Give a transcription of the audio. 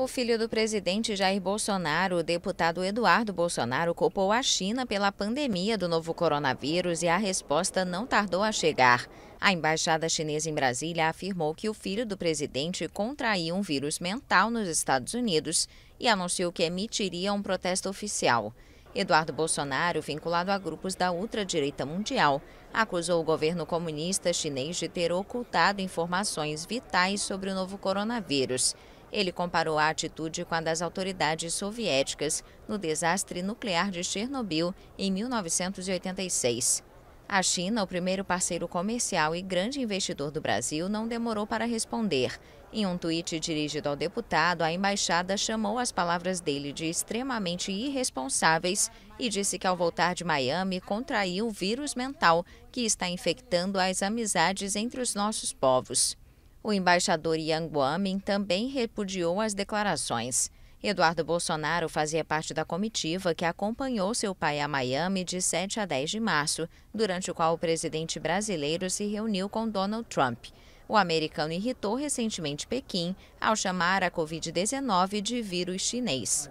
O filho do presidente Jair Bolsonaro, o deputado Eduardo Bolsonaro, culpou a China pela pandemia do novo coronavírus e a resposta não tardou a chegar. A embaixada chinesa em Brasília afirmou que o filho do presidente contraiu um vírus mental nos Estados Unidos e anunciou que emitiria um protesto oficial. Eduardo Bolsonaro, vinculado a grupos da ultradireita mundial, acusou o governo comunista chinês de ter ocultado informações vitais sobre o novo coronavírus. Ele comparou a atitude com a das autoridades soviéticas no desastre nuclear de Chernobyl em 1986. A China, o primeiro parceiro comercial e grande investidor do Brasil, não demorou para responder. Em um tweet dirigido ao deputado, a embaixada chamou as palavras dele de extremamente irresponsáveis e disse que, ao voltar de Miami, contraiu o vírus mental que está infectando as amizades entre os nossos povos. O embaixador Yang Guomin também repudiou as declarações. Eduardo Bolsonaro fazia parte da comitiva que acompanhou seu pai a Miami de 7 a 10 de março, durante o qual o presidente brasileiro se reuniu com Donald Trump. O americano irritou recentemente Pequim ao chamar a Covid-19 de vírus chinês.